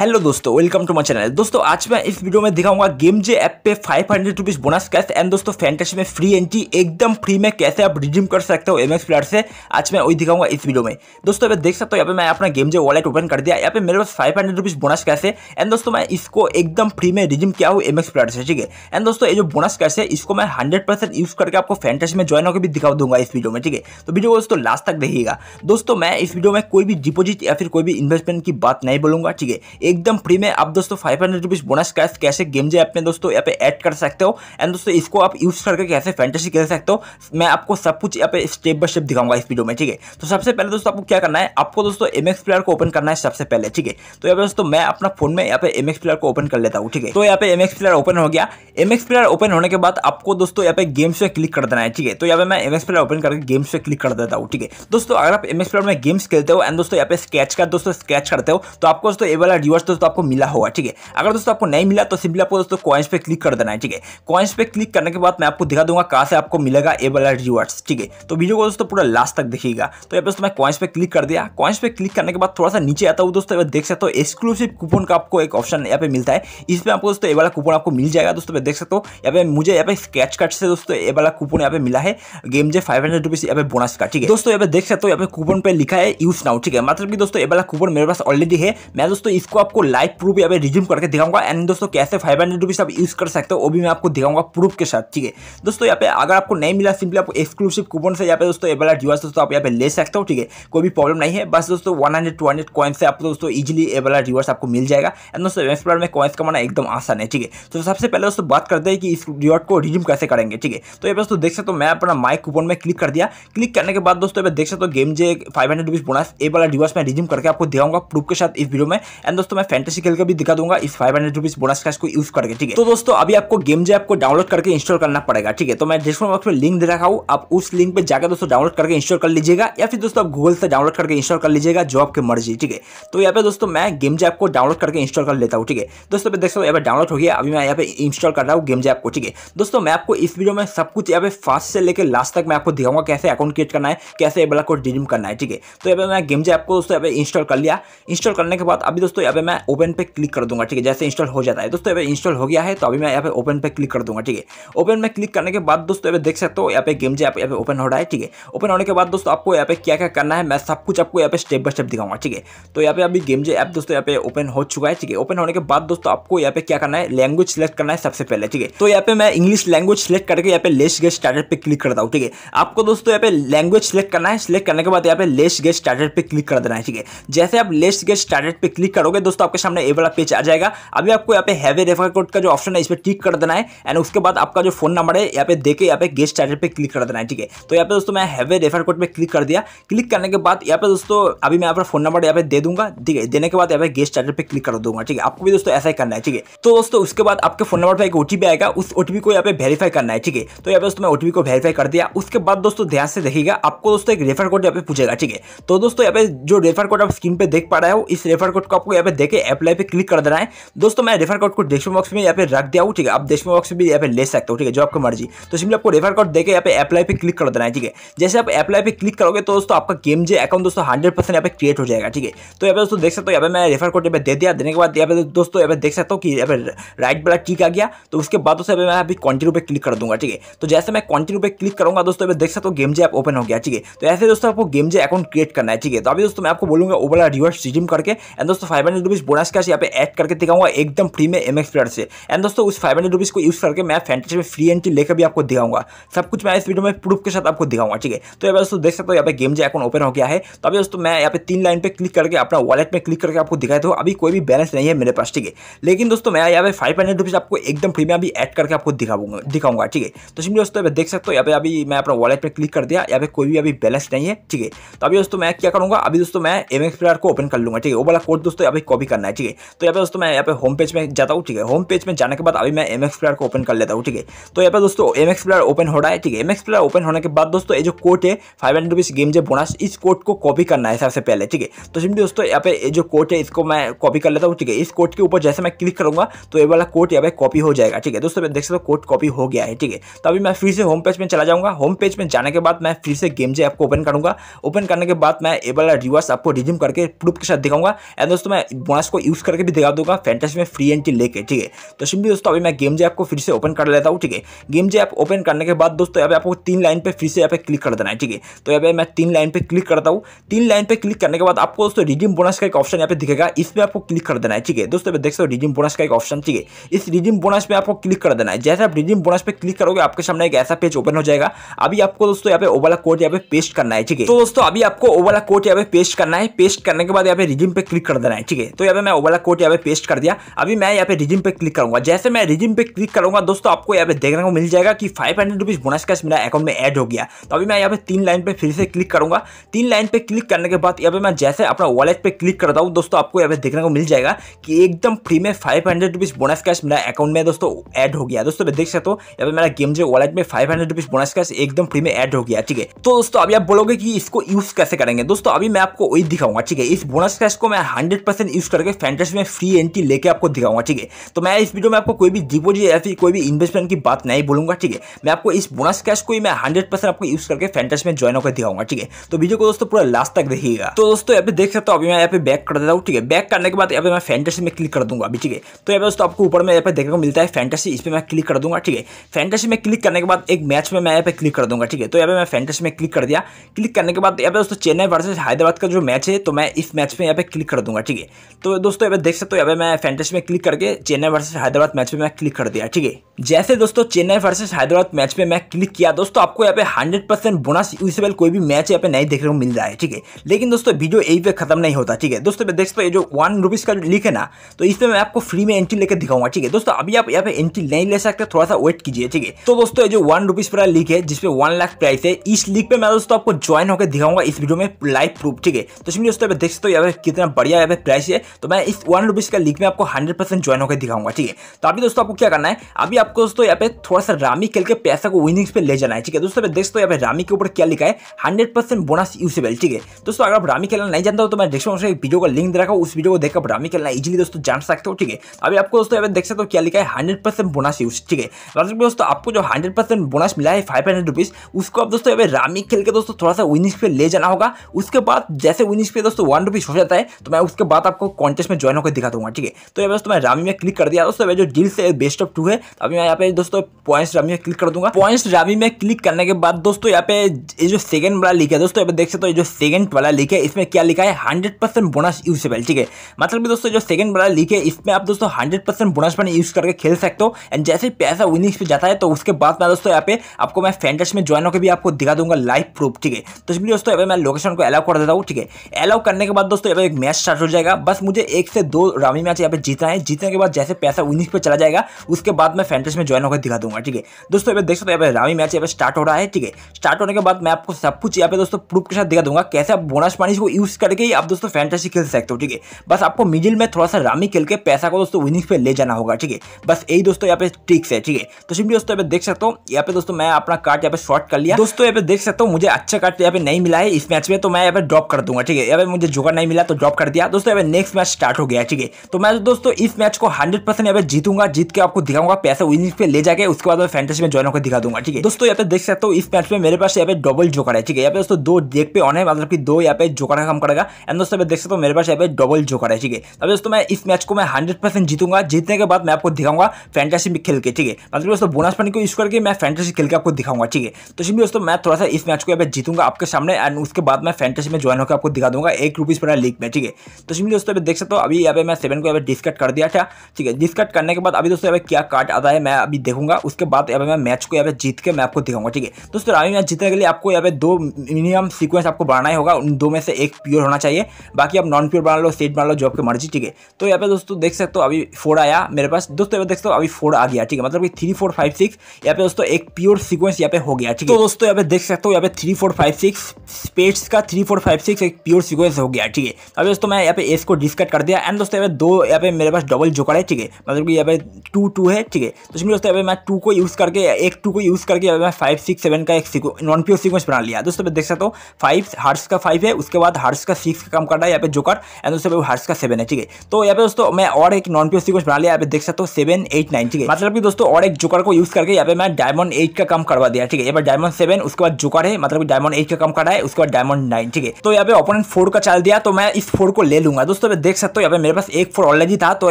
hello दोस्तों welcome to my channel दोस्तों आज मैं इस वीडियो में दिखाऊंगा गेम जे ऐप पे five hundred rupees bonus cash and दोस्तों फैंटेसी में फ्री एंट्री एकदम फ्री में कैसे आप रिज्यूम कर सकते हो एमएक्स प्लेयर से आज मैं वही दिखाऊंगा इस वीडियो में दोस्तों यहाँ देख सकते हो यहाँ पे मैं अपना गेम जे वॉलेट ओपन कर दिया यहाँ पे मेरे पास five hundred rupees bonus cash है एंड दोस्तों मैं इसको एकदम फ्री में रिज्यूम किया हूँ एमएक्स प्लेयर से ठीक है एंड दोस्तों ये जो बोनस कैश है इसको मैं हंड्रेड परसेंट यूज़ करके आपको फैंटेसी में ज्वाइन होकर भी दिखा दूंगा इस वीडियो में ठीक है तो वीडियो दोस्तों लास्ट तक देखिएगा दोस्तों मैं इस वीडियो में कोई भी डिपोजिट या फिर कोई भी इन्वेस्टमेंट की बात नहीं बोलूंगा ठीक है एकदम फ्री में आप दोस्तों five hundred rupees bonus cash कैसे गेम जो अपने दोस्तों यहाँ पे ऐड कर सकते हो एंड दोस्तों इसको आप यूज़ करके कैसे फैंटेसी खेल सकते हो मैं आपको सब कुछ यहाँ पे स्टेप बाय स्टेप दिखाऊंगा इस वीडियो में ठीक है तो सबसे पहले दोस्तों आपको क्या करना है आपको दोस्तों एम प्लेयर को ओपन करना है सबसे पहले ठीक है तो यहाँ पे दोस्तों मैं अपना फोन में यहाँ पे एम प्लेयर को ओपन कर लेता हूँ ठीक है तो यहाँ पे एम प्लेयर ओपन हो गया एम प्लेयर ओपन होने के बाद आपको दोस्तों यहाँ पे गेम्स पे क्लिक कर देना है ठीक है तो यहाँ पे मैं एम प्लेयर ओपन करके गेम्स पे क्लिक कर देता हूँ ठीक है दोस्तों अगर आप एम प्लेयर में गेम्स खेलते हो एंड दोस्तों यहाँ पे स्केच कर दोस्तों स्केच करते हो तो आपको दोस्तों ये वाला रिवर्स दोस्तों आपको मिला होगा ठीक है अगर दोस्तों आपको नहीं मिला तो सिंपली आपको दोस्तों कॉइन्स पे क्लिक कर देना है ठीक है कॉइन्स पे क्लिक करने के बाद मैं आपको दिखा दूंगा कहाँ से आपको मिलेगा ए वाला रिवर्स ठीक है तो वीडियो को दोस्तों पूरा लास्ट तक देखिएगा तो यहाँ दोस्तों मैं कॉइन्स पे क्लिक कर दिया कॉइन्स पे क्लिक करने के बाद थोड़ा सा नीचे आता हूँ दोस्तों देख सकते हो एक्सक्लूसिव कूपन का आपको एक ऑप्शन यहाँ पे मिलता है इसमें आपको दोस्तों ए वाला कूपन आपको मिल जाएगा दोस्तों देख सकते हो यहाँ पे मुझे यहाँ पे स्क्रैच कार्ड से दोस्तों ए वाला कूपन यहाँ पे मिला है Gamezy five hundred rupees यहाँ पे बोनस का ठीक है दोस्तों यहाँ पे देख सकते हो यहाँ पे कूपन पे लिखा है यूज नाउ ठीक है मतलब कि दोस्तों ए वाला कूपन मेरे पास ऑलरेडी है मैं दोस्तों इसको आपको लाइव प्रूफ यहाँ पे रिज्यूम करके दिखाऊंगा एंड दोस्तों कैसे फाइव हंड्रेड आप यूज़ कर सकते हो वो भी मैं आपको दिखाऊंगा प्रूफ के साथ ठीक है दोस्तों यहाँ पे अगर आपको नहीं मिला सिंपली आपको एक्सक्लूसिव कूपन से यहाँ पे दोस्तों एबल डिवाइस दोस्तों आप यहाँ पे ले सकते हो ठीक है कोई भी प्रॉब्लम नहीं है बस दोस्तों one hundred two hundred coin से आप दोस्तों इजिली एबल डिवाइस आपको मिल जाएगा एंड दोस्तों एम में कॉइन्स कमाना एकदम आसान है ठीक है तो सबसे पहले दोस्तों बात करते हैं कि इस रिवॉर्ड को रिज्यूम कैसे करेंगे ठीक है तो ये दोस्तों देख सकते हो मैं अपना माइक कूपन में क्लिक कर दिया क्लिक करने के बाद दोस्तों देख सकते हो Gamezy five hundred rupees bonus ए वाला डिवाइस में रिज्यूम करके आपको दिखाऊंगा प्रूफ के साथ इस वीडियो में एंड दोस्तों दोस्तों मैं फैंटेसी खेल का भी दिखा दूंगा इस five hundred rupees bonus cash को यूज करके ठीक है तो दोस्तों अभी आपको गेम जो आपको डाउनलोड करके इंस्टॉल करना पड़ेगा ठीक है तो मैं डिस्क्रिप्शन बॉक्स में लिंक दे रखा हूँ आप उस लिंक पर जाकर दोस्तों डाउनलोड करके इंस्टॉल कर लीजिएगा या फिर दोस्तों आप गूगल से डाउनलोड करके इंस्टॉल कर लीजिएगा जो आपकी मर्जी ठीक है तो यहाँ पे दोस्तों मैं गेम जैप को डाउनलोड करके इंस्टॉल कर लेता हूँ ठीक है दोस्तों मैं देखो यहाँ पे डाउनलोड हो गया अभी मैं यहाँ पे इंस्टॉल कर रहा हूँ गेम जैप को ठीक है दोस्तों मैं आपको इस वीडियो में सब कुछ यहाँ पे फास्ट से लेकर लास्ट तक मैं आपको दिखाऊंगा कैसे अकाउंट क्रिएट करना है कैसे ये वाला को रिडीम करना है ठीक है तो यहाँ पे मैं गेम जैप को दोस्तों यहाँ पे इंस्टॉल कर लिया इंस्टॉल करने के बाद अभी दोस्तों यहाँ पे मैं ओपन पे क्लिक कर दूंगा ठीक है जैसे इंस्टॉल हो जाता है दोस्तों यहाँ इंस्टॉल हो गया है तो अभी मैं यहाँ पे ओपन पे क्लिक कर दूंगा ठीक है ओपन में क्लिक करने के बाद दोस्तों यहाँ पे देख सकते हो यहाँ पे गेम जो यहाँ पे ओपन हो रहा है ठीक है ओपन होने के बाद दोस्तों आपको यहाँ पे क्या क्या करना है मैं सब कुछ आपको यहाँ पे स्टेप बाय स्टेप दिखाऊंगा ठीक है तो यहाँ पे अभी गेम जो ऐप दोस्तों यहाँ पे ओपन हो चुका है ठीक है ओपन होने के बाद दोस्तों आपको यहाँ पे क्या करना है लैंग्वेज सेलेक्ट करना है सबसे पहले ठीक है तो यहाँ पे मैं इंग्लिश लैंग्वेज सेलेक्ट करके यहाँ पे लेस गेट स्टार्टर पे क्लिक करता हूँ ठीक है आपको दोस्तों यहाँ पे लैंग्वेज सेलेक्ट करना है सिलेक्ट करने के बाद यहाँ पे लेस गेट स्टार्टर पे क्लिक कर देना है ठीक है जैसे आप लेस गेट स्टार्टर पे क्लिक करोगे दोस्तों दोस्तों आपके सामने ये वाला पेज आ जाएगा अभी आपको यहाँ पे हैवी रेफर कोड का जो ऑप्शन है इस पर टिक कर देना है एंड उसके बाद आपका जो फोन नंबर है यहाँ पे देखे यहाँ पे गेस्ट चार्जर पे क्लिक कर देना है ठीक है तो यहाँ पे दोस्तों मैं हैवी रेफर कोड पर क्लिक कर दिया क्लिक करने के बाद यहाँ पे दोस्तों अभी मैं अपना फोन नंबर यहाँ पे दे दूंगा ठीक है देने के बाद यहाँ पे गेस्ट चार्जर पर क्लिक कर दूंगा ठीक है आपको भी दोस्तों ऐसा ही करना है ठीक है तो दोस्तों उसके बाद आपके फोन नंबर पर एक ओटीपी आएगा उस ओटीपी को यहाँ पे वेरीफाई करना है ठीक है तो यहाँ पे दोस्तों मैं ओटीपी को वेरीफाई कर दिया उसके बाद दोस्तों ध्यान से देखिएगा आपको दोस्तों एक रेफर कोड यहाँ पे पूछेगा ठीक है तो दोस्तों यहाँ पे जो रेफर कोड आप स्क्रीन पे देख पा रहे हो इस रेफर कोड को आपको यहाँ पे पर देखे अप्लाई पे क्लिक कर देना है दोस्तों मैं रेफर कार्ड को डिस्क्रिप्शन बॉक्स में यहाँ पे रख दिया हूँ ठीक है आप डिस्क्रिप्शन बॉक्स में भी यहाँ पे ले सकते हो ठीक है जो आपको मर्जी तो सिंपली आपको रेफर कार्ड देखे यहाँ पे अप्लाई पे क्लिक कर देना है ठीक है जैसे आप अप्लाई पे क्लिक करोगे तो दोस्तों आपका गेम जे अकाउंट दोस्तों हंड्रेड परसेंट यहाँ पे क्रिएट हो जाएगा ठीक है तो यहाँ पे दोस्तों देख सकते हो यहाँ पे मैं रेफर कार्ड यहाँ पे दे दिया देने के बाद यहाँ पे दोस्तों यहाँ पे देख सकते हो कि यहाँ पे राइट वाला टिक आ गया तो उसके बाद दोस्तों मैं अभी कंटिन्यू पे क्लिक कर दूंगा ठीक है तो जैसे मैं कंटिन्यू पे क्लिक करूंगा दोस्तों देख सकते हो गेम जे ऐप ओपन हो गया ठीक है तो ऐसे दोस्तों आपको गेम जे अकाउंट क्रिएट करना है ठीक है तो अभी दोस्तों मैं आपको बोलूंगा ओबला रिवर्स रिडीम करके एंड दोस्तों five hundred rupees bonus cash यहाँ पे ऐड करके दिखाऊंगा एकदम फ्री में एम एक्स प्लेयर से एंड दोस्तों उस फाइव हंड्रेड को यूज़ करके मैं फैंटेसी में फ्री एंट्री लेकर भी आपको दिखाऊंगा सब कुछ मैं इस वीडियो में प्रूफ के साथ आपको दिखाऊंगा ठीक है तो यहाँ दोस्तों देख सकते हो यहाँ पे गेम जो अकाउंट ओपन हो गया है तो अभी दोस्तों मैं यहाँ पे तीन लाइन पर क्लिक करके अपना वॉलेट में क्लिक करके आपको दिखाई दो अभी कोई भी बैलेंस नहीं है मेरे पास ठीक है लेकिन दोस्तों मैं यहाँ पे फाइव हंड्रेड आपको एकदम फ्री में अभी एड करके आपको दिखाऊंगा दिखाऊंगा ठीक है तो सिंपली दोस्तों देख सकते हो यहाँ पे अभी मैं अपना वॉलेट में क्लिक कर दिया यहाँ पे कोई भी अभी बैलेंस नहीं है ठीक है तो अभी दोस्तों मैं क्या करूँगा अभी दोस्तों मैं एम एक्स प्लेयर को ओपन कर लूँगा ठीक है वो वाला कोड दोस्तों अभी आपको करना है ठीक है तो यहाँ पे दोस्तों मैं यहाँ पे होम पेज में जाता हूँ ठीक है होम पेज में जाने के बाद अभी मैं एम एक्स को ओपन कर लेता हूँ ठीक है तो यहाँ पे दोस्तों एम एक्स ओपन हो रहा है ठीक है एम एक्स ओपन होने के बाद दोस्तों ये जो कोट है five hundred rupees Gamezy bonus इस कोड को कॉपी करना है सबसे पहले ठीक है तो सिंपली दोस्तों यहाँ पे जो कोट है इसको मैं कॉपी कर लेता हूँ ठीक है इस कोड के ऊपर जैसे मैं क्लिक करूँगा तो ये वाला कोड यहाँ पे कॉपी हो जाएगा ठीक है दोस्तों देख सकते हो कोड कॉपी हो गया है ठीक है तो अभी मैं फिर से होम पेज में चला जाऊँगा होम पेज में जाने के बाद मैं फिर से गेम ऐप आपको ओपन करूँगा ओपन करने के बाद मैं ये वाला रिवर्स आपको रिज्यूम करके प्रूफ के साथ दिखाऊंगा एंड दोस्तों मैं बोनस को यूज़ करके भी दिखा दूंगा फैंटेसी में फ्री एंट्री लेके ठीक है तो सिंपली दोस्तों अभी मैं गेम जे आपको फिर से ओपन कर लेता हूँ ठीक है गेम जे ऐप ओपन करने के बाद दोस्तों यहाँ पे आपको तीन लाइन पर फिर से यहाँ पे क्लिक कर देना है ठीक है तो यहाँ पे मैं तीन लाइन पर क्लिक करता हूँ तीन लाइन पर क्लिक करने के बाद आपको दोस्तों रिडीम बोनस का एक ऑप्शन यहाँ पे दिखेगा इस पर आपको क्लिक कर देना है ठीक है दोस्तों देख सकते हो रिडीम बोनस का एक ऑप्शन ठीक है इस रिडीम बोनस में आपको क्लिक कर देना है जैसे आप रिडीम बोनस पर क्लिक करोगे आपके सामने एक ऐसा पेज ओपन हो जाएगा अभी आपको दोस्तों यहाँ पे ओवाला कोड यहाँ पे पेस्ट करना है ठीक है तो दोस्तों अभी आपको ओवाला कोड यहाँ पे पेस्ट करना है पेस्ट करने के बाद यहाँ पे रिजिम पे क्लिक कर देना है ठीक है तो यहाँ पे मैं वो कोड यहाँ पे पेस्ट कर दिया अभी मैं यहाँ पे रिजिम पे क्लिक करूंगा जैसे मैं रिजिम पे क्लिक करूंगा दोस्तों आपको यहाँ पे देखने को मिल जाएगा कि five hundred rupees bonus cash मेरा अकाउंट में एड हो गया तो अभी मैं यहाँ पे तीन लाइन पर फिर से क्लिक करूंगा तीन लाइन पर क्लिक करने के बाद यहाँ पे मैं जैसे अपना वॉलेट पर क्लिक करता हूँ दोस्तों आपको यहाँ पे देखने को मिल जाएगा कि एकदम फ्री में five hundred rupees bonus cash मेरा अकाउंट में दोस्तों एड हो गया दोस्तों मैं देख सकते हो यहाँ पे मेरा गेम जो वॉलेट में five hundred rupees bonus cash एकदम फ्री में एड हो गया ठीक है तो दोस्तों अभी आप बोलोगे कि इसको यूज़ कैसे करेंगे दोस्तों अभी मैं आपको वही दिखाऊंगा ठीक है इस बोनस कैश को मैं हंड्रेड परसेंट यूज़ करके फैंटेसी में फ्री एंट्री लेके आपको दिखाऊंगा ठीक है तो मैं इस वीडियो में आपको कोई भी डिपोजिट या फिर कोई भी इन्वेस्टमेंट की बात नहीं बोलूंगा ठीक है मैं आपको इस बोनस कैश को ही मैं हंड्रेड आपको यूज़ करके फैंटेसी में ज्वाइन होकर दिखाऊंगा ठीक है तो वीडियो को दोस्तों पूरा लास्ट तक देखिएगा तो दोस्तों यहाँ पे देख सकते हो अभी मैं यहाँ पे बैक कर देता हूँ ठीक है बैक करने के बाद यहाँ पे मैं फैंटेसी में क्लिक कर दूंगा अभी ठीक है तो यहाँ पे दोस्तों आपको ऊपर में यहाँ पे देखने को मिलता है फैंटेसी इस पर मैं क्लिक कर दूंगा ठीक है फैंटेसी में क्लिक करने के बाद एक मैच में मैं यहाँ पे क्लिक कर दूंगा ठीक है तो यहाँ पे मैं फैंटेसी में क्लिक कर दिया क्लिक करने के बाद यहाँ पे दोस्तों चेन्नई वर्सेज हैदराबाद का जो मैच है तो मैं इस मैच में यहाँ पे क्लिक कर दूंगा ठीक है तो दोस्तों अब देख सकते हो अब मैं फैंटेस में क्लिक करके चेन्नई वर्सेज हैदराबाद मैच पे मैं क्लिक कर दिया ठीक है जैसे दोस्तों चेन्नई वर्सेज हैदराबाद मैच पे मैं क्लिक किया दोस्तों आपको यहाँ पे हंड्रेड परसेंट बोनस यूसेबल कोई भी मैच यहाँ पे नहीं देखने को मिल रहा है ठीक है लेकिन दोस्तों वीडियो यही पे खत्म नहीं होता ठीक है दोस्तों देख सकते हो जो वन रुपीज़ का लिख है ना तो इसमें मैं आपको फ्री में एंट्री लेकर दिखाऊंगा ठीक है दोस्तों अभी आप यहाँ पे एंट्री नहीं ले सकते थोड़ा सा वेट कीजिए ठीक है तो दोस्तों जो वन रुपीज़ पर लीक है जिसपे वन लाख प्राइस है इस लीक पे मैं दोस्तों आपको ज्वाइन होकर दिखाऊंगा इस वीडियो में लाइव प्रूफ ठीक है तो इसमें दोस्तों देख सकते हो यहाँ पे कितना बढ़िया यहाँ पे प्राइस है तो मैं इस वन रुपीज़ का लीग में आपको हंड्रेड परसेंट ज्वाइन होकर दिखाऊंगा ठीक है तो अभी दोस्तों आपको क्या करना है अभी आपको दोस्तों यहाँ पे थोड़ा सा रामी खेल के पैसा को विनिंग्स पे ले जाना है ठीक है दोस्तों देख सकते यहाँ पे रामी के ऊपर क्या लिखा है हंड्रेड परसेंट बोनस यूसेबल ठीक है दोस्तों अगर आप रामी खेलना नहीं जानते हो तो मैं डिस्क्रिप्शन में वीडियो का लिंक दे रखा हूँ उस वीडियो को देखकर आप रामी खेलना इजिली दोस्तों जान सकते हो ठीक है अभी आपको दोस्तों यहाँ पे देख सकते हो क्या लिखा है हंड्रेड परसेंट बोनस यूज ठीक है दोस्तों आपको जो हंड्रेड परसेंट बोनस मिला है फाइव हंड्रेड रुपीज़ उसको आप दोस्तों यहाँ पे रामी खेल के दोस्तों थोड़ा सा विनिंग्स पे ले जाना होगा उसके बाद जैसे विनिंग्स पे दोस्तों वन रुपीज़ हो जाता है तो मैं उसके बाद आपको कॉन्टेस्ट में ज्वाइन होकर दिखा दूंगा ठीक है तो यहाँ दोस्तों मैं रामी में क्लिक कर दिया दोस्तों जो डील से बेस्ट ऑफ टू है अभी मैं यहाँ पे दोस्तों पॉइंट्स रामी में क्लिक कर दूंगा पॉइंट्स रामी में क्लिक करने के बाद दोस्तों यहाँ पे ये जो सेकंड वाला लिखा है दोस्तों यहाँ पे देख सकते हो जो सेकंड वाला लिखा है इसमें क्या लिखा है हंड्रेड परसेंट बोनस यूजेबल ठीक है मतलब दोस्तों जो सेकंड वाला लिखे इसमें आप दोस्तों हंड्रेड परसेंट बोनस मैंने यूज करके खेल सकते हो एंड जैसे पैसा विनिंग्स पे जाता है तो उसके बाद मैं दोस्तों यहाँ पे आपको मैं फैंटस में ज्वाइन होकर भी आपको दिखा दूंगा लाइव प्रूफ ठीक है तो इसलिए दोस्तों मैं लोकेशन को अलाउ कर देता हूँ ठीक है अलाउ करने के बाद दोस्तों एक मैच स्टार्ट हो जाएगा बस मुझे एक से दो रामी मैच यहाँ पे जीतना है जीतने के बाद जैसे पैसा उन्नीस पे चला जाएगा उसके बाद मैं फैंटेस में ज्वाइन होकर दिखा दूंगा ठीक है दोस्तों यहाँ पे देख सकते यहाँ पे रामी मैच यहाँ पे स्टार्ट हो रहा है ठीक है स्टार्ट होने के बाद मैं आपको सब कुछ यहाँ पे दोस्तों प्रूफ के साथ दिखा दूंगा कैसे आप बोनस पानी को यूज़ करके आप दोस्तों फैंटेसी खेल सकते हो ठीक है बस आपको मिडिल में थोड़ा सा रामी खेल के पैसा को दोस्तों विनिंग पे ले जाना होगा ठीक है बस यही दोस्तों यहाँ पे ट्रिक्स है ठीक है तो सिंपली दोस्तों यहाँ पे देख सकते हो यहाँ पे दोस्तों मैं अपना कार्ड यहाँ पे शॉर्ट कर लिया दोस्तों यहाँ पे देख सकते हो मुझे अच्छा कार्ड यहाँ पे नहीं मिला है इस मैच में तो मैं यहाँ पे ड्रॉप कर दूंगा ठीक है यहाँ पे मुझे जोकर नहीं मिला तो ड्रॉप कर दिया दोस्तों यहाँ पे नेक्स्ट मैच स्टार्ट हो गया ठीक है तो मैं तो दोस्तों इस मैच को हंड्रेड परसेंट यहाँ पे जीतूंगा जीत के आपको दिखाऊंगा पैसे विनिंग पे ले जाके उसके बाद मैं फैंटेसी में ज्वाइन होकर दिखा दूंगा ठीक है दोस्तों यहाँ पे देख सकते हो इस मैच में मेरे पास यहाँ पे डबल जोकर है ठीक है यहाँ पे दोस्तों दो डेक पे ऑन है मतलब की दो यहाँ पे जोकर का काम करेगा एंड दोस्तों देख सकते हो मेरे पास यहाँ पे डबल जोकर है ठीक है तो दोस्तों मैं इस मैच को मैं हंड्रेड जीतूंगा जीतने के बाद मैं आपको दिखाऊंगा फैंटेसी में खेल के ठीक है मतलब दोस्तों बोनस पॉइंट को यूज करके मैं फैंटेसी खेल के आपको दिखाऊंगा ठीक है तो इसलिए दोस्तों मैं थोड़ा सा इस मैच को यहाँ पे जीतूंगा आपके सामने एंड उसके बाद मैं फैंटेसी में ज्वाइन होकर आपको दिखा दूंगा एक रुपीज पर लीग में ठीक है तो इसलिए दोस्तों दोस्तों देख सकते हो अभी यहाँ पे मैं सेवन को यहाँ पे डिस्कट कर दिया था ठीक है डिस्कट करने के बाद अभी दोस्तों यहाँ पे क्या कार्ड आता है मैं अभी देखूंगा उसके बाद यहाँ पे मैं मैच को यहाँ पे जीत के मैं आपको दिखाऊंगा ठीक है दोस्तों अभी मैच जीतने के लिए आपको यहाँ पे दो मिनिमम सिक्वेंस आपको बनाना ही होगा उन दो में से एक प्योर होना चाहिए बाकी आप नॉन प्योर बना लो सेट बना लो जो की मर्जी ठीक है तो यहाँ पे दोस्तों देख सकते हो अभी फोर आया मेरे पास दोस्तों यहाँ देख सकते हो अभी फोर आ गया ठीक है मतलब कि थ्री फोर फाइव सिक्स यहाँ पे दोस्तों एक प्योर सिक्वेंस यहाँ पे हो गया ठीक है तो दोस्तों यहाँ पे देख सकते हो यहाँ पे three four five six spades का थ्री फोर फाइव सिक्स एक प्योर सिक्वेंस हो गया ठीक है अभी दोस्तों मैं यहाँ पे एस को डिस्कट कर दिया एंड दोस्तों दो यहाँ पे मेरे पास डबल जोकर है ठीक है मतलब कि यहाँ पे टू टू है ठीक है तो इसमें दोस्तों मैं टू को यूज़ करके एक टू को यूज़ करके यहाँ पे मैं फाइव सिक्स सेवन का एक नॉन प्योर सिक्वेंस बना लिया दोस्तों देख सकते हो फाइव हार्स का फाइव है उसके बाद हार्स का सिक्स का काम कर रहा है यहाँ पे जोकर एंड दोस्तों हार्स का सेवन है ठीक है तो यहाँ पे दोस्तों मैं और एक नॉन प्योर सिक्वेंस बना लिया यहाँ पे देख सकते हो सेवन एट नाइन ठीक है मतलब कि दोस्तों और एक जोकर को यूज़ करके यहाँ पे मैं डायमंड एट का काम करवा दिया ठीक है यहाँ पर डायमंड सेवन उसके बाद जोकर है मतलब डायमंड एट का काम कर रहा है उसके बाद डायमंड नाइन ठीक है तो यहाँ पे ओपोनेंट फोर का चाल दिया तो मैं इस फोर को ले लूंगा दोस्तों पे देख सकते हो यहाँ पे मेरे पास एक फोर ऑलरेडी था तो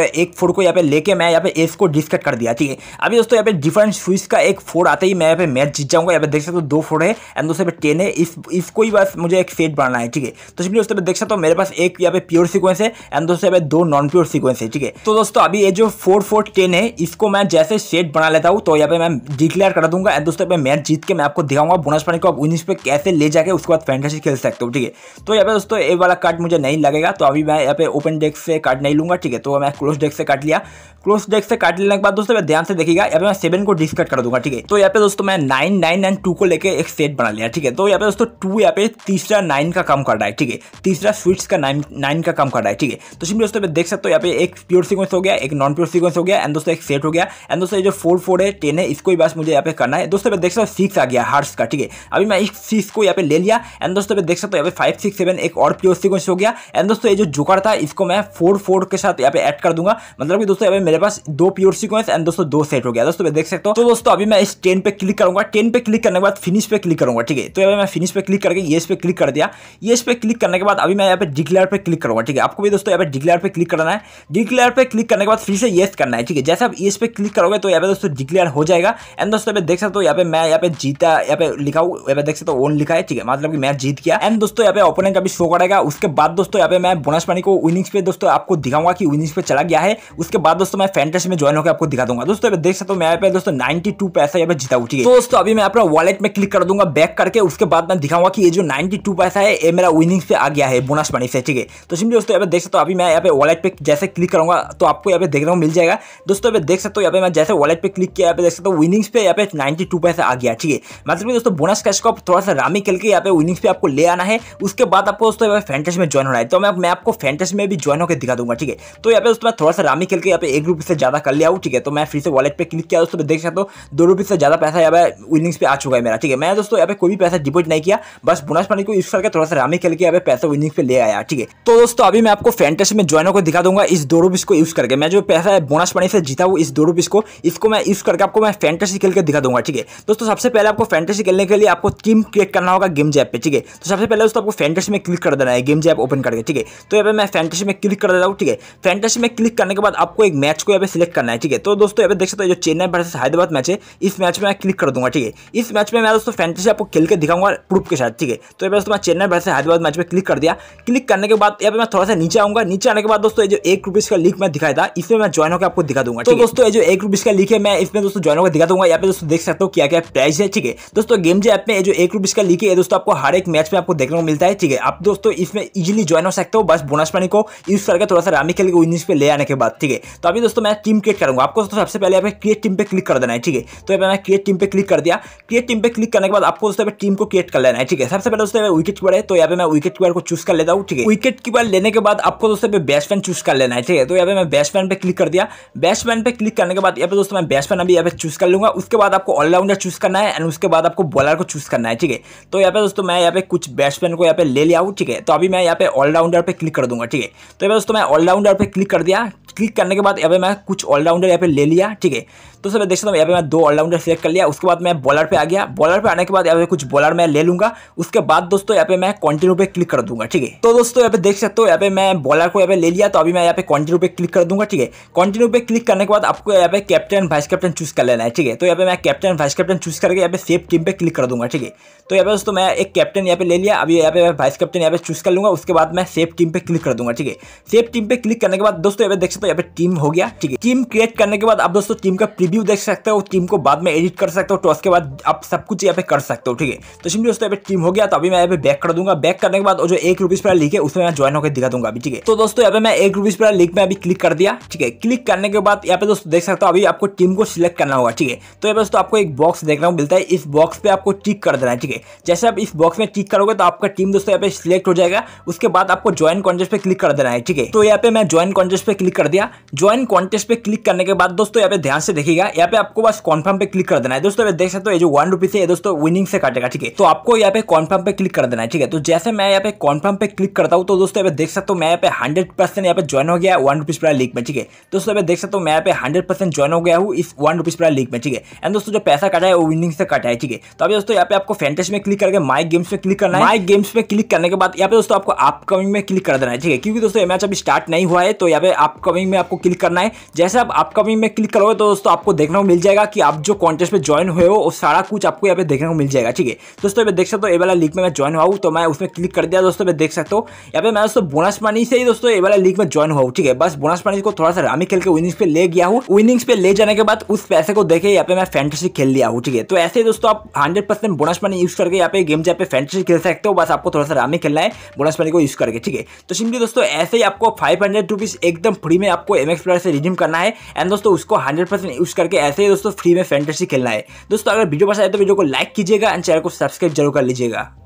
एक फोर को यहाँ पे लेके मैं यहाँ पे एस को डिस्कट कर दिया ठीक है अभी दोस्तों यहाँ पे डिफरेंट स्विच का एक फोर आते ही मैं यहाँ पे मैच जीत जाऊंगा यहाँ पे देख सकते हो दो फोर है एंड दोस्तों पे टेन है इस इसको ही बस मुझे एक सेट बनाना है ठीक है तो इसलिए दोस्तों देख सकते हो मेरे पास एक यहाँ पे प्योर सिक्वेंस है एंड दोस्तों यहाँ पे दो नॉन प्योर सिक्वेंस है ठीक है तो दोस्तों अभी ये जो फोर फोर टेन है इसको मैं जैसे सेट बना लेता हूँ तो यहाँ पे मैं डिक्लेयर कर दूंगा एंड दोस्तों पे मैच जीत के मैं आपको दिखाऊंगा बोनस पानी को आप उन्नीस पे कैसे ले जाके उसके बाद फैंटेसी खेल सकते हो ठीक है तो यहाँ पे दोस्तों ये वाला कार्ड मुझे नहीं लगेगा तो अभी मैं यहाँ पे ओपन डेस्क से काट नहीं लूँगा ठीक है तो मैं क्लोज डेस्क से काट लिया क्लोज डेस्क से काट लेने के बाद दोस्तों मैं ध्यान से देखिएगा यहाँ पे मैं सेवन को डिस्कट कर दूंगा ठीक है तो यहाँ पे दोस्तों मैं नाइन नाइन एंड टू को लेकर एक सेट बना लिया ठीक है तो यहाँ पे दोस्तों टू यहाँ पे तीसरा नाइन का काम कर रहा है ठीक है तीसरा स्विट्स का नाइन नाइन का काम कर रहा है ठीक है तो सिंपली दोस्तों मैं देख सकते हो यहाँ पे एक प्योर सिक्वेंस हो गया एक नॉन प्योर सिक्वेंस हो गया एंड दोस्तों एक सेट हो गया एंड दोस्तों जो फोर फोर है टेन है इसको ही बस मुझे यहाँ पे करना है दोस्तों मैं देख सकता हूँ सिक्स आ गया हार्स का ठीक है अभी मैं इस सिक्स को यहाँ पे ले लिया एंड दोस्तों मैं देख सकता हूँ यहाँ पे फाइव सिक्स सेवन एक और प्योर सिक्वेंस हो गया एंड दोस्तों ये जो जुकर था इसको मैं फोर फोर के साथ यहाँ पे ऐड कर दूंगा मतलब कि दोस्तों मेरे पास दो प्योर सिक्वेंस एंड दोस्तों दो सेट हो गया दोस्तों देख सकते हो तो दोस्तों अभी मैं इस टेन पे क्लिक करूंगा टेन पे क्लिक करने के बाद फिनिश पे क्लिक करूंगा ठीक है तो अभी मैं फिनिश पे क्लिक करके येस पे क्लिक कर दिया येस पे क्लिक करने के बाद अभी मैं यहाँ पे डिक्लेयर पे क्लिक करूंगा ठीक है आपको भी दोस्तों यहाँ पे डिक्लेयर पे क्लिक करना है डिक्लेयर पे क्लिक करने के बाद फिर से येस करना है ठीक है जैसे आप येस पे क्लिक करोगे तो यहाँ पे दोस्तों डिक्लेयर हो जाएगा एंड दोस्तों यहाँ देख सकते हो यहाँ पे मैं यहाँ पे जीता यहाँ पे लिखा हुआ यहाँ पे देख सकते हो ओन लिखा है ठीक है मतलब कि मैच जीत गया एंड दोस्तों यहाँ पे ओपनिंग का भी शो करेगा उसके बाद दोस्तों यहाँ पे मैं बोनस पानी को विनिंग्स पे दोस्तों आपको दिखाऊंगा कि विनिंग्स पे चला गया है उसके बाद दोस्तों मैं फैंटेस में ज्वाइन होकर आपको दिखा दूंगा दोस्तों देख सकते हो मेरे पे दोस्तों नाइनटी टू पैसा यहाँ पर जीता उठी है दोस्तों अभी मैं अपना वॉलेट में क्लिक कर दूंगा बैक करके उसके बाद मैं दिखाऊंगा कि ये जो नाइनटी टू पैसा है ये मेरा विनिंग्स पे आ गया है बोनस मनी से ठीक है तो सिम दोस्तों यहाँ पर देख सकते हो अभी मैं यहाँ पे वॉलेट पे जैसे क्लिक करूंगा तो आपको यहाँ पे देखने को मिल जाएगा दोस्तों अभी देख सकते हो यहाँ पे मैं जैसे वॉलेट पे क्लिक किया देख सकते हो विनिंग्स पे यहाँ पे नाइनटी टू पैसा आ गया ठीक है मतलब दोस्तों बोनस कैश को थोड़ा सा रामी खेल के यहाँ पे विनिंग्स पे आपको ले आना है उसके बाद आपको दोस्तों फैंटेस में ज्वाइन होना है तो मैं आपको फैंटेस में भी ज्वाइन होकर दिखा दूंगा ठीक है तो यहाँ पे दोस्तों मैं थोड़ा सा रामी खेल के यहाँ पे एक रुपये से ज़्यादा कर लिया हूँ ठीक है तो मैं फिर से वॉलेट पर क्लिक किया दोस्तों देख सकता हूँ दो रुपये से ज़्यादा पैसा यहाँ पे विनिंग्स पे आ चुका है मेरा ठीक है मैं दोस्तों यहाँ पे कोई भी पैसा डिपोजिट नहीं किया बस बोनस पानी को इस करके थोड़ा सा रामी खेल के यहाँ पे पैसा विनिंग्स पे ले आया ठीक है तो दोस्तों अभी मैं आपको फैंटेस में ज्वाइन होकर दिखा दूंगा इस दो रुपीज़ को यूज करके मैं जो पैसा है बोनस पानी से जीता हूँ इस दो रुपीज़ को इसको मैं यूज करके आपको मैं फैंटेसी खेल के दिखा दूंगा ठीक है दोस्तों सबसे पहले आपको फैंटेसी खेलने के लिए आपको टीम क्रिएट करना होगा गेम जैप पे ठीक है तो सबसे पहले दोस्तों आपको फैंटेसी में क्लिक कर देना है गेम जैप ओपन करके ठीक है तो यहाँ पे मैं फैंटेसी में क्लिक कर देता हूँ ठीक है फैंटेसी में क्लिक करने के बाद आपको एक मैच को यहाँ पे सिलेक्ट करना है ठीक है तो दोस्तों यहाँ पे देख सकते हो जो चेन्नई वर्सेस हैदराबाद मैच है इस मैच में मैं क्लिक कर दूंगा ठीक है इस मैच में मैं दोस्तों फैंटेसी आपको खेल के दिखाऊंगा प्रूफ के साथ ठीक है तो यहाँ दोस्तों मैं चेन्नई वर्सेस हैदराबाद मैच में क्लिक कर दिया क्लिक करने के बाद यहाँ पे मैं थोड़ा सा नीचे आऊंगा नीचे आने के बाद दोस्तों जो एक रुपीज़ का लिख मैं दिखाया था इसमें मैं ज्वाइन होकर आपको दिखा दूंगा तो दोस्तों जो एक रुपीज़ का लिख है मैं इसमें दोस्तों ज्वाइन होकर दिखा दूंगा यहाँ पे दोस्तों देख सकते हो क्या क्या प्राइस है ठीक है दोस्तों गेम जो ऐप में जो एक रुपीज़ का लिख है दोस्तों आपको हर एक मैच में आपको देखने को मिलता है ठीक है आप दोस्तों इसमें इजिली ज्वाइन हो सकते हो बस बोनस पानी को यूज़ करके थोड़ा सा रामी के विनिंग्स पे ले आने के बाद ठीक है तो अभी दोस्तों मैं टीम क्रिएट करूँगा आपको दोस्तों सबसे पहले क्रिएट टीम पे क्लिक कर देना है ठीक है तो मैं क्रिएट टीम पे क्लिक कर दिया क्रिएट टीम पे क्लिक करने के बाद आपको दोस्तों टीम को क्रिएट कर लेना है ठीक है सबसे पहले दोस्तों विकेट कीपर है तो यहाँ पे मैं विकेट कीपर को चूज कर लेता हूँ ठीक है विकेट कीपर लेने के बाद आपको दोस्तों बैट्समैन चूज कर लेना है ठीक है तो यहाँ पे मैं बैट्समैन पे क्लिक कर दिया बैट्समैन पे क्लिक करने के बाद यहाँ पे दोस्तों मैं बैट्समैन अभी यहाँ पे चूज कर लूंगा उसके बाद आपको ऑलराउंडर चूज करना है एंड उसके बाद आपको बॉलर को चूज करना है ठीक है तो यहाँ पे दोस्तों मैं यहाँ पे कुछ बैट्समैन को यहाँ पे ले लिया हूँ ठीक है तो अभी मैं यहाँ पे ऑलराउंडर पे क्लिक कर दूंगा ठीक है है तो अभी दोस्तों मैं ऑलराउंडर पर क्लिक कर दिया क्लिक करने के बाद अभी मैं कुछ ऑलराउंडर यहाँ पे ले लिया ठीक है तो सर मैं देख सकता हूँ यहाँ पे मैं दो ऑलराउंडर सेलेक्ट कर लिया उसके बाद मैं बॉलर पे आ गया बॉलर पे आने के बाद यहाँ पे कुछ बॉलर मैं ले लूंगा उसके बाद दोस्तों यहाँ पे मैं कॉन्टिन्यू पे क्लिक कर दूंगा ठीक है तो दोस्तों यहाँ पे देख सकते हो यहाँ पे मैं बॉलर को यहाँ पे ले लिया तो अभी मैं यहाँ पे कॉन्टिन्यू पे क्लिक कर दूंगा ठीक है कॉन्टिन्यू पे क्लिक करने के बाद आपको यहाँ पे कैप्टन वाइस कैप्टन चूज कर लेना है ठीक है तो यहाँ पे मैं कैप्टन वाइस कैप्टन चूज करके यहाँ पे सेफ टीम पे क्लिक कर दूंगा ठीक है तो यहाँ पे दोस्तों मैं एक कैप्टन यहाँ पे ले लिया अभी यहाँ पे वाइस कैप्टन यहाँ पे चूज कर लूंगा उसके बाद मैं सेफ टीम पे क्लिक कर दूंगा ठीक है सेफ टीम पे क्लिक करने के बाद दोस्तों यहाँ पे देख सकते हो यहाँ पे टीम हो गया ठीक है टीम क्रिएट करने के बाद आप दोस्तों टीम का वीडियो देख सकते हो टीम को बाद में एडिट कर सकते हो तो उसके बाद आप सब कुछ यहाँ पे कर सकते हो ठीक है तो सिंपली दोस्तों यहाँ पे टीम हो गया तो अभी मैं यहाँ पे बैक कर दूंगा बैक करने के बाद जो एक रुपीज पर लिखे उसमें मैं ज्वाइन होकर दिखा दूंगा अभी ठीक है तो दोस्तों यहाँ पे मैं एक रुपीज पर लिख में अभी क्लिक कर दिया ठीक है क्लिक करने के बाद यहाँ पे दोस्तों देख सकते हो अभी आपको टीम को सिलेक्ट करना होगा ठीक है तो यहाँ पे दोस्तों आपको एक बॉक्स देखना मिलता है इस बॉक्स पे आपको टिक कर देना है ठीक है जैसे आप इस बॉक्स में टिक करोगे तो आपका टीम दोस्तों यहाँ पे सिलेक्ट हो जाएगा उसके बाद आपको ज्वाइन कॉन्टेस्ट पे क्लिक कर देना है ठीक है तो यहाँ पे मैं ज्वाइन कॉन्टेस्ट पे क्लिक कर दिया ज्वाइन कॉन्टेस्ट पे क्लिक करने के बाद दोस्तों यहाँ पे ध्यान से देखिएगा जाएगा यहाँ पे आपको बस कॉन्फर्म पे क्लिक कर देना है दोस्तों देख सकते हो जो वन रुपीज है दोस्तों विनिंग से काटेगा ठीक है तो आपको यहाँ पे कॉन्फर्म पे क्लिक कर देना है ठीक है तो जैसे मैं यहाँ पे कॉन्फर्म पे क्लिक करता हूँ तो दोस्तों यहाँ देख सकते हो मैं यहाँ पे हंड्रेड परसेंट यहाँ पे ज्वाइन हो गया वन रुपीज वाला लीग में ठीक है दोस्तों यहाँ देख सकते हो मैं यहाँ पे हंड्रेड परसेंट ज्वाइन हो गया हूँ इस वन रुपीज वाला लीग में ठीक है एंड दोस्तों जो पैसा काटा है वो विनिंग से काटा है ठीक है तो अभी दोस्तों यहाँ पे आपको फेंटेस में क्लिक करके माई गेम्स में क्लिक करना है माई गेम्स में क्लिक करने के बाद यहाँ पे दोस्तों आपको अपकमिंग में क्लिक कर देना है ठीक है क्योंकि दोस्तों मैच अभी स्टार्ट नहीं हुआ है तो यहाँ पे अपकमिंग में आपको क्लिक करना है जैसे आप अपकमिंग में क्लिक करोगे तो दोस्तों आप आपको देखने को मिल जाएगा कि आप जो कॉन्टेस्ट में ज्वाइन हुए हो सारा कुछ आपको यहाँ पे देखने को मिल जाएगा ठीक है दोस्तों मैं देख सकते हो ये वाला लिंक में मैं ज्वाइन हुआ हूँ तो मैं उसमें क्लिक कर दिया दोस्तों मैं देख सकता हूँ यहाँ पे मैं दोस्तों बोनस मानी से ही दोस्तों ये वाला लिंक में ज्वाइन हुआ हूँ ठीक है बस बोनस मानी को थोड़ा सा रामी खेल के विनिंग्स पे ले गया हूँ विनिंग्स पे ले जाने के बाद उस पैसे को देखे यहाँ पे मैं फैंटेसी खेल लिया हूँ ठीक है तो ऐसे दोस्तों आप hundred percent bonus money use करके यहाँ पे गेम जहाँ पे फैंटेसी खेल सकते हो बस आपको थोड़ा सा रामी खेलना है बोनस मानी को यूज करके ठीक है तो सिंपली दोस्तों ऐसे ही आपको फाइव हंड्रेड रुपीज एकदम फ्री में आपको एम एक्स प्लेयर से रिडीम करना है एंड दोस्तों उसको हंड्रेड परसेंट यूज करके ऐसे ही दोस्तों फ्री में फैंटेसी खेलना है दोस्तों अगर वीडियो पसंद आए तो वीडियो को लाइक कीजिएगा एंड चैनल को सब्सक्राइब जरूर कर लीजिएगा